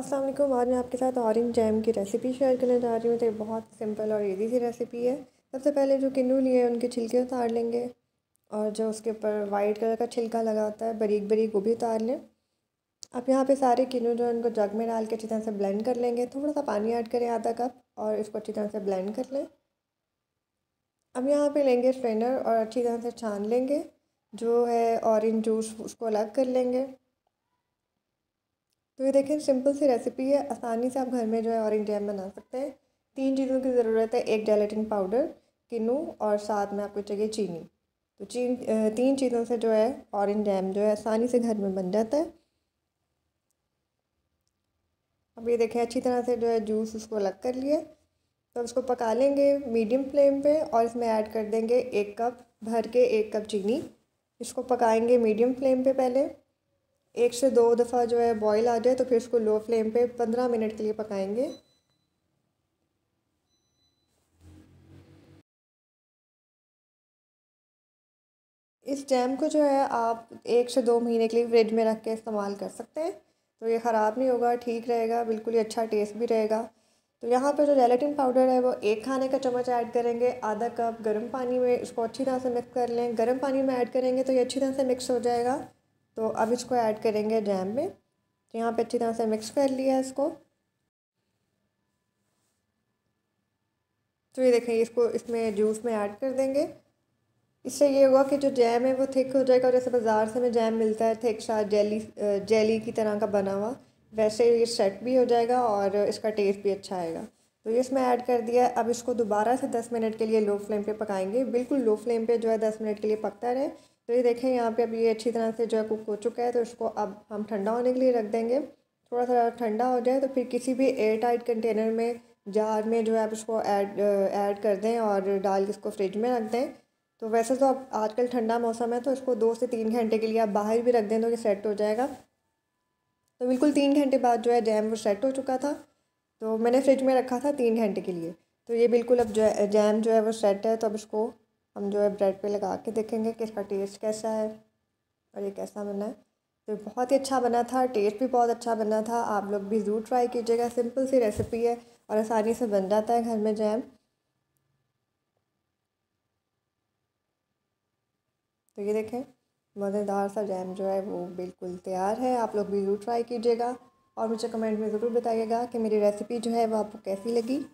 अस्सलाम वालेकुम आज मैं आपके साथ ऑरेंज जैम की रेसिपी शेयर करने जा रही हूँ तो ये बहुत सिंपल और इजी सी रेसिपी है सबसे पहले जो किन्नू लिए हैं उनके छिलके उतार लेंगे और जो उसके ऊपर वाइट कलर का छिलका लगा होता है बरीक बरीक वो भी उतार लें अब यहाँ पे सारे किन्नू जो है उनको जग में डाल के अच्छी तरह से ब्लेंड कर लेंगे थोड़ा सा पानी ऐड करें आधा कप और इसको अच्छी तरह से ब्लेंड कर लें अब यहाँ पर लेंगे स्ट्रेनर और अच्छी तरह से छान लेंगे जो है ऑरेंज जूस उसको अलग कर लेंगे तो ये देखें सिंपल सी रेसिपी है आसानी से आप घर में जो है ऑरेंज जैम बना सकते हैं तीन चीज़ों की ज़रूरत है एक जेलेटिन पाउडर किनू और साथ में आपको चाहिए चीनी तो चीन तीन चीज़ों से जो है ऑरेंज जैम जो है आसानी से घर में बन जाता है अब ये देखें अच्छी तरह से जो है जूस उसको अलग कर लिया तो उसको पका लेंगे मीडियम फ्लेम पे और इसमें ऐड कर देंगे एक कप भर के एक कप चीनी इसको पकाएंगे मीडियम फ्लेम पे पहले एक से दो दफ़ा जो है बॉईल आ जाए तो फिर इसको लो फ्लेम पे पंद्रह मिनट के लिए पकाएंगे इस जैम को जो है आप एक से दो महीने के लिए फ्रिज में रख के इस्तेमाल कर सकते हैं तो ये ख़राब नहीं होगा ठीक रहेगा बिल्कुल ही अच्छा टेस्ट भी रहेगा तो यहाँ पर जो जेलेटिन पाउडर है वो एक खाने का चम्मच ऐड करेंगे आधा कप गर्म पानी में इसको अच्छी तरह से मिक्स कर लें गर्म पानी में ऐड करेंगे तो ये अच्छी तरह से मिक्स हो जाएगा तो अब इसको ऐड करेंगे जैम में तो यहाँ पे अच्छी तरह से मिक्स कर लिया इसको तो ये देखें इसको इसमें जूस में ऐड कर देंगे इससे ये होगा कि जो जैम है वो थिक हो जाएगा और जैसे बाज़ार से हमें जैम मिलता है थिक शायद जेली जेली की तरह का बना हुआ वैसे ये सेट भी हो जाएगा और इसका टेस्ट भी अच्छा आएगा तो ये इसमें ऐड कर दिया अब इसको दोबारा से दस मिनट के लिए लो फ्लेम पे पकाएंगे बिल्कुल लो फ्लेम पे जो है दस मिनट के लिए पकता रहे तो ये देखें यहाँ पे अब ये अच्छी तरह से जो है कुक हो चुका है तो इसको अब हम ठंडा होने के लिए रख देंगे थोड़ा सा ठंडा हो जाए तो फिर किसी भी एयर टाइट कंटेनर में जार में जो है आप उसको ऐड ऐड कर दें और डाल के इसको फ्रिज में रख दें तो वैसे तो अब आजकल ठंडा मौसम है तो इसको दो से तीन घंटे के लिए आप बाहर भी रख दें तो ये सेट हो जाएगा तो बिल्कुल तीन घंटे बाद जो है जैम वो सेट हो चुका था तो मैंने फ्रिज में रखा था तीन घंटे के लिए तो ये बिल्कुल अब जो जैम जो है वो सेट है तो अब इसको हम जो है ब्रेड पे लगा के देखेंगे कि इसका टेस्ट कैसा है और ये कैसा बना है तो बहुत ही अच्छा बना था टेस्ट भी बहुत अच्छा बना था आप लोग भी ज़रूर ट्राई कीजिएगा सिंपल सी रेसिपी है और आसानी से बन जाता है घर में जैम तो ये देखें मज़ेदार सा जैम जो है वो बिल्कुल तैयार है आप लोग भी ज़रूर ट्राई कीजिएगा और मुझे कमेंट में ज़रूर बताइएगा कि मेरी रेसिपी जो है वो आपको कैसी लगी